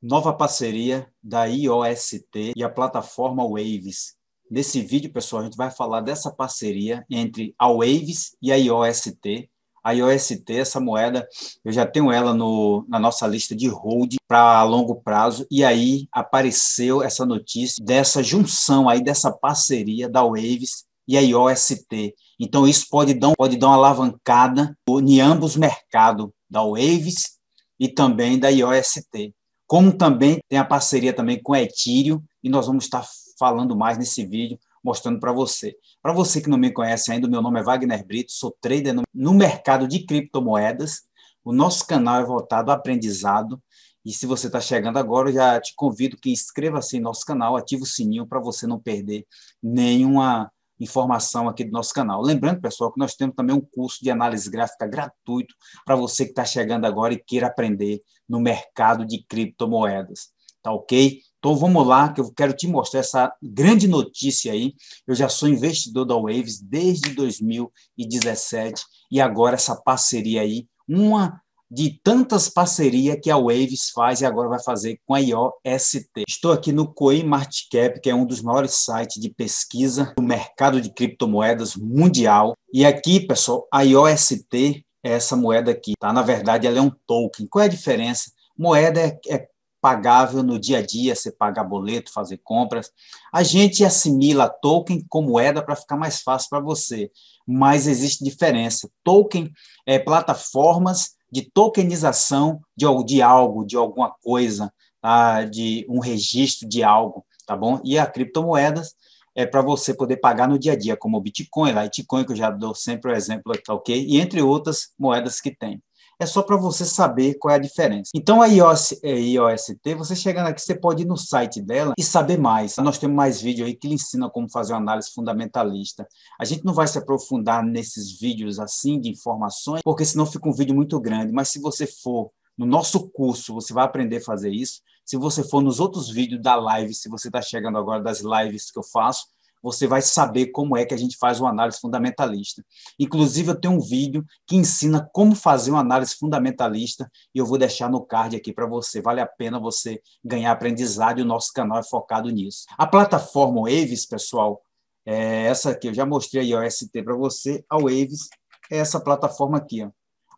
Nova parceria da IOST e a plataforma Waves. Nesse vídeo, pessoal, a gente vai falar dessa parceria entre a Waves e a IOST. A IOST, essa moeda, eu já tenho ela no, na nossa lista de hold para longo prazo, e aí apareceu essa notícia dessa junção aí, dessa parceria da Waves e a IOST. Então, isso pode dar, pode dar uma alavancada em ambos mercados, da Waves e também da IOST como também tem a parceria também com a Etírio, e nós vamos estar falando mais nesse vídeo, mostrando para você. Para você que não me conhece ainda, meu nome é Wagner Brito, sou trader no, no mercado de criptomoedas. O nosso canal é voltado ao aprendizado. E se você está chegando agora, eu já te convido que inscreva-se em nosso canal, ative o sininho para você não perder nenhuma informação aqui do nosso canal. Lembrando, pessoal, que nós temos também um curso de análise gráfica gratuito para você que está chegando agora e queira aprender no mercado de criptomoedas. Tá ok? Então vamos lá, que eu quero te mostrar essa grande notícia aí. Eu já sou investidor da Waves desde 2017 e agora essa parceria aí, uma de tantas parcerias que a Waves faz e agora vai fazer com a IOST. Estou aqui no CoinMarketCap, Cap, que é um dos maiores sites de pesquisa do mercado de criptomoedas mundial. E aqui, pessoal, a IOST é essa moeda aqui, tá? Na verdade, ela é um token. Qual é a diferença? Moeda é, é pagável no dia a dia, você paga boleto, fazer compras. A gente assimila token com moeda para ficar mais fácil para você, mas existe diferença. Token é plataformas de tokenização de, de algo, de alguma coisa, tá? de um registro de algo, tá bom? E a criptomoedas é para você poder pagar no dia a dia, como o Bitcoin, Litecoin, que eu já dou sempre o exemplo aqui, tá ok? E entre outras moedas que tem é só para você saber qual é a diferença. Então, a iOS, é, IOST, você chegando aqui, você pode ir no site dela e saber mais. Nós temos mais vídeo aí que lhe ensina como fazer uma análise fundamentalista. A gente não vai se aprofundar nesses vídeos assim de informações, porque senão fica um vídeo muito grande. Mas se você for no nosso curso, você vai aprender a fazer isso. Se você for nos outros vídeos da live, se você está chegando agora das lives que eu faço, você vai saber como é que a gente faz uma análise fundamentalista. Inclusive, eu tenho um vídeo que ensina como fazer uma análise fundamentalista e eu vou deixar no card aqui para você. Vale a pena você ganhar aprendizado e o nosso canal é focado nisso. A plataforma Waves, pessoal, é essa aqui, eu já mostrei a OST para você, a Waves é essa plataforma aqui. Ó.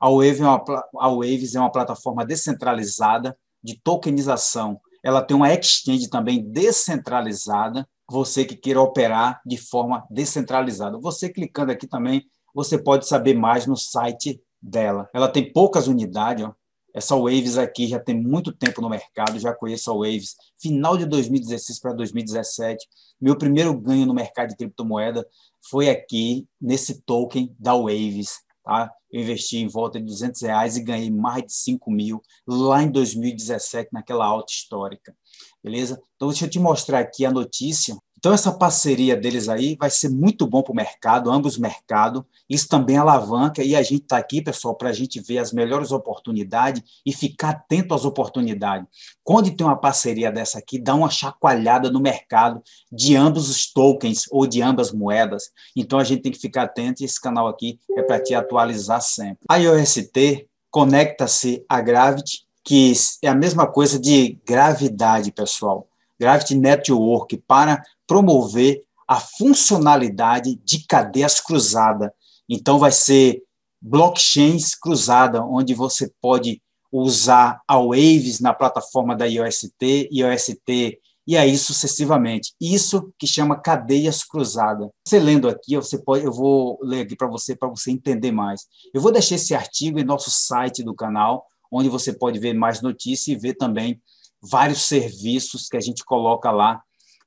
A, é uma, a Waves é uma plataforma descentralizada de tokenização. Ela tem uma exchange também descentralizada, você que queira operar de forma descentralizada. Você clicando aqui também, você pode saber mais no site dela. Ela tem poucas unidades, ó. Essa Waves aqui já tem muito tempo no mercado, já conheço a Waves. Final de 2016 para 2017, meu primeiro ganho no mercado de criptomoeda foi aqui nesse token da Waves. Tá? Eu investi em volta de 200 reais e ganhei mais de 5 mil lá em 2017, naquela alta histórica beleza? Então, deixa eu te mostrar aqui a notícia. Então, essa parceria deles aí vai ser muito bom para o mercado, ambos mercado. Isso também alavanca e a gente está aqui, pessoal, para a gente ver as melhores oportunidades e ficar atento às oportunidades. Quando tem uma parceria dessa aqui, dá uma chacoalhada no mercado de ambos os tokens ou de ambas moedas. Então, a gente tem que ficar atento e esse canal aqui é para te atualizar sempre. A IOST conecta-se a Gravity que é a mesma coisa de gravidade, pessoal. Gravity Network para promover a funcionalidade de cadeias cruzada. Então, vai ser blockchains cruzada, onde você pode usar a Waves na plataforma da IOST, IOST e aí sucessivamente. Isso que chama cadeias cruzadas. Você lendo aqui, você pode, eu vou ler aqui para você para você entender mais. Eu vou deixar esse artigo em nosso site do canal, onde você pode ver mais notícias e ver também vários serviços que a gente coloca lá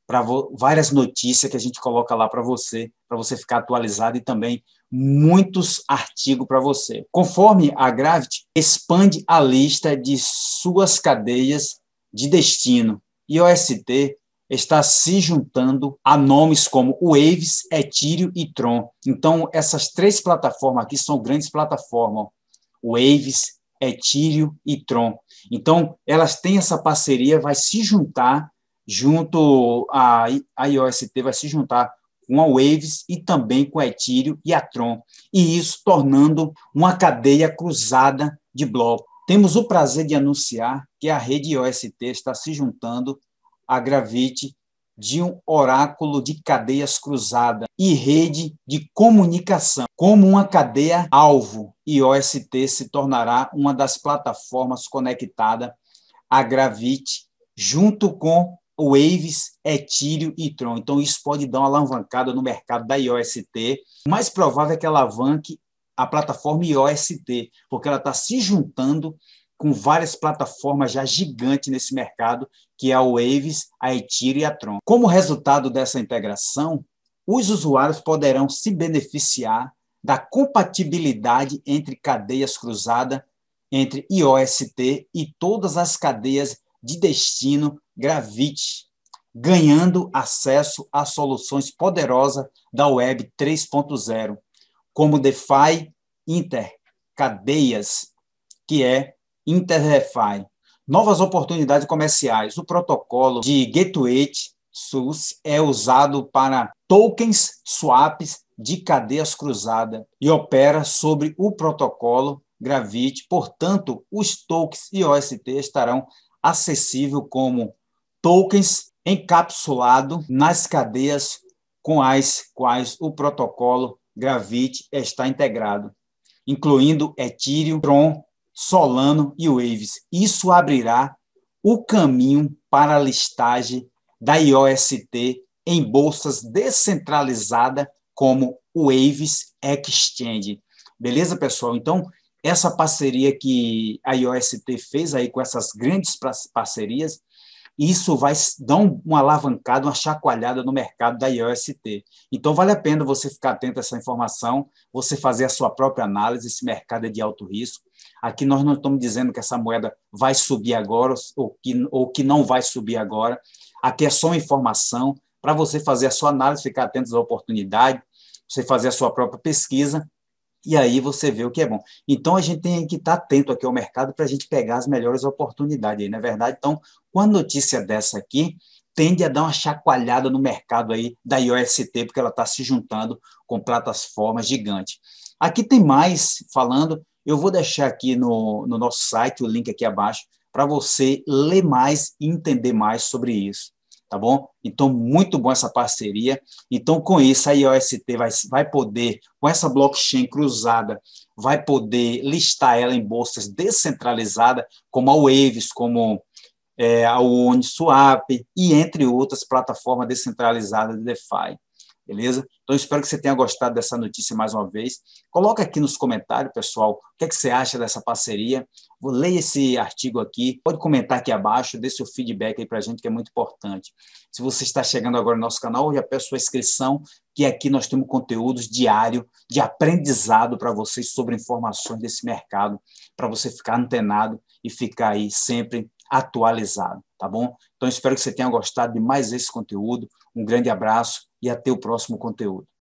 para várias notícias que a gente coloca lá para você, para você ficar atualizado e também muitos artigos para você. Conforme a Gravity, expande a lista de suas cadeias de destino. E o ST está se juntando a nomes como Waves, Ethereum e Tron. Então, essas três plataformas aqui são grandes plataformas. Waves, é Tírio e Tron. Então, elas têm essa parceria, vai se juntar junto a, a IOST, vai se juntar com a Waves e também com a Ethereum e a Tron, e isso tornando uma cadeia cruzada de blocos. Temos o prazer de anunciar que a rede IOST está se juntando à Gravity de um oráculo de cadeias cruzadas e rede de comunicação, como uma cadeia alvo. E OST se tornará uma das plataformas conectada a Gravit, junto com Waves, Ethereum e Tron. Então, isso pode dar uma alavancada no mercado da IOST. O mais provável é que alavanque a plataforma IOST, porque ela está se juntando com várias plataformas já gigantes nesse mercado, que é a Waves, a Etira e a Tron. Como resultado dessa integração, os usuários poderão se beneficiar da compatibilidade entre cadeias cruzadas entre IOST e todas as cadeias de destino Gravit, ganhando acesso a soluções poderosas da Web 3.0, como DeFi Inter, cadeias, que é Interrefine, novas oportunidades comerciais. O protocolo de Gateway SUS é usado para tokens swaps de cadeias cruzadas e opera sobre o protocolo Gravity. Portanto, os tokens e OST estarão acessíveis como tokens encapsulados nas cadeias com as quais o protocolo Gravity está integrado, incluindo Ethereum, Tron, Solano e Waves. Isso abrirá o caminho para a listagem da IOST em bolsas descentralizada como o Waves Exchange. Beleza, pessoal? Então, essa parceria que a IOST fez aí com essas grandes parcerias, isso vai dar uma alavancada, uma chacoalhada no mercado da IOST. Então, vale a pena você ficar atento a essa informação, você fazer a sua própria análise, esse mercado é de alto risco. Aqui nós não estamos dizendo que essa moeda vai subir agora ou que, ou que não vai subir agora. Aqui é só informação para você fazer a sua análise, ficar atento às oportunidades, você fazer a sua própria pesquisa e aí você vê o que é bom. Então a gente tem que estar atento aqui ao mercado para a gente pegar as melhores oportunidades, aí, não é verdade? Então, com a notícia dessa aqui, tende a dar uma chacoalhada no mercado aí da IOST, porque ela está se juntando com plataformas gigantes. Aqui tem mais falando eu vou deixar aqui no, no nosso site o link aqui abaixo para você ler mais e entender mais sobre isso, tá bom? Então, muito bom essa parceria. Então, com isso, a IOST vai, vai poder, com essa blockchain cruzada, vai poder listar ela em bolsas descentralizadas, como a Waves, como é, a Uniswap e entre outras plataformas descentralizadas de DeFi. Beleza? Então, espero que você tenha gostado dessa notícia mais uma vez. Coloca aqui nos comentários, pessoal, o que, é que você acha dessa parceria. Vou ler esse artigo aqui. Pode comentar aqui abaixo, dê seu feedback aí para a gente, que é muito importante. Se você está chegando agora no nosso canal, já peço sua inscrição, que aqui nós temos conteúdos diário de aprendizado para vocês sobre informações desse mercado, para você ficar antenado e ficar aí sempre atualizado tá bom? Então espero que você tenha gostado de mais esse conteúdo. Um grande abraço e até o próximo conteúdo.